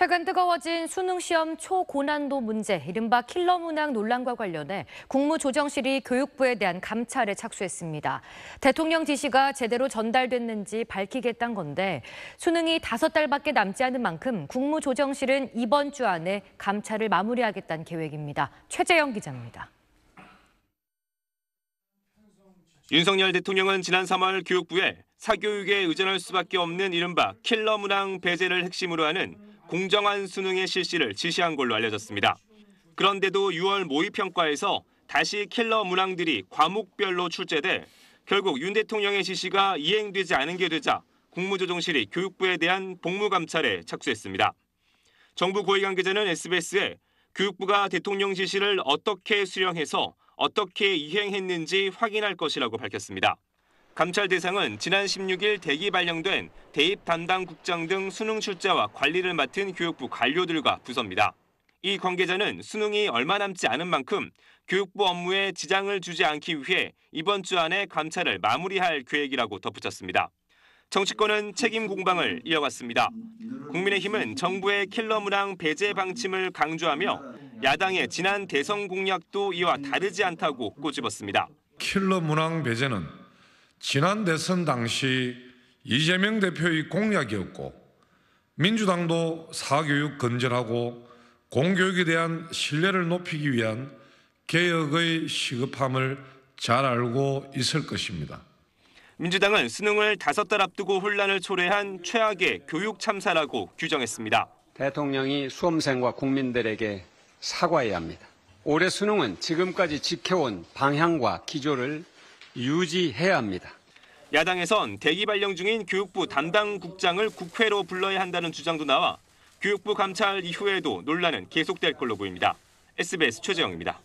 최근 뜨거워진 수능시험 초고난도 문제, 이른바 킬러 문항 논란과 관련해 국무조정실이 교육부에 대한 감찰에 착수했습니다. 대통령 지시가 제대로 전달됐는지 밝히겠다는 건데 수능이 다섯 달밖에 남지 않은 만큼 국무조정실은 이번 주 안에 감찰을 마무리하겠다는 계획입니다. 최재영 기자입니다. 윤석열 대통령은 지난 3월 교육부에 사교육에 의존할 수밖에 없는 이른바 킬러 문항 배제를 핵심으로 하는 공정한 수능의 실시를 지시한 걸로 알려졌습니다. 그런데도 6월 모의평가에서 다시 킬러 문항들이 과목별로 출제돼 결국 윤 대통령의 지시가 이행되지 않은 게 되자 국무조정실이 교육부에 대한 복무 감찰에 착수했습니다. 정부 고위 관계자는 SBS에 교육부가 대통령 지시를 어떻게 수령해서 어떻게 이행했는지 확인할 것이라고 밝혔습니다. 감찰 대상은 지난 16일 대기 발령된 대입 담당 국장 등 수능 출제와 관리를 맡은 교육부 관료들과 부서입니다. 이 관계자는 수능이 얼마 남지 않은 만큼 교육부 업무에 지장을 주지 않기 위해 이번 주 안에 감찰을 마무리할 계획이라고 덧붙였습니다. 정치권은 책임 공방을 이어갔습니다. 국민의힘은 정부의 킬러 문항 배제 방침을 강조하며 야당의 지난 대선 공약도 이와 다르지 않다고 꼬집었습니다. 킬러 문항 배제는 지난 대선 당시 이재명 대표의 공약이었고 민주당도 사교육 건절하고 공교육에 대한 신뢰를 높이기 위한 개혁의 시급함을 잘 알고 있을 것입니다. 민주당은 수능을 다섯 달 앞두고 혼란을 초래한 최악의 교육 참사라고 규정했습니다. 대통령이 수험생과 국민들에게 사과해야 합니다. 올해 수능은 지금까지 지켜온 방향과 기조를 유지해야 합니다. 야당에선 대기 발령 중인 교육부 담당 국장을 국회로 불러야 한다는 주장도 나와 교육부 감찰 이후에도 논란은 계속될 걸로 보입니다. SBS 최재영입니다.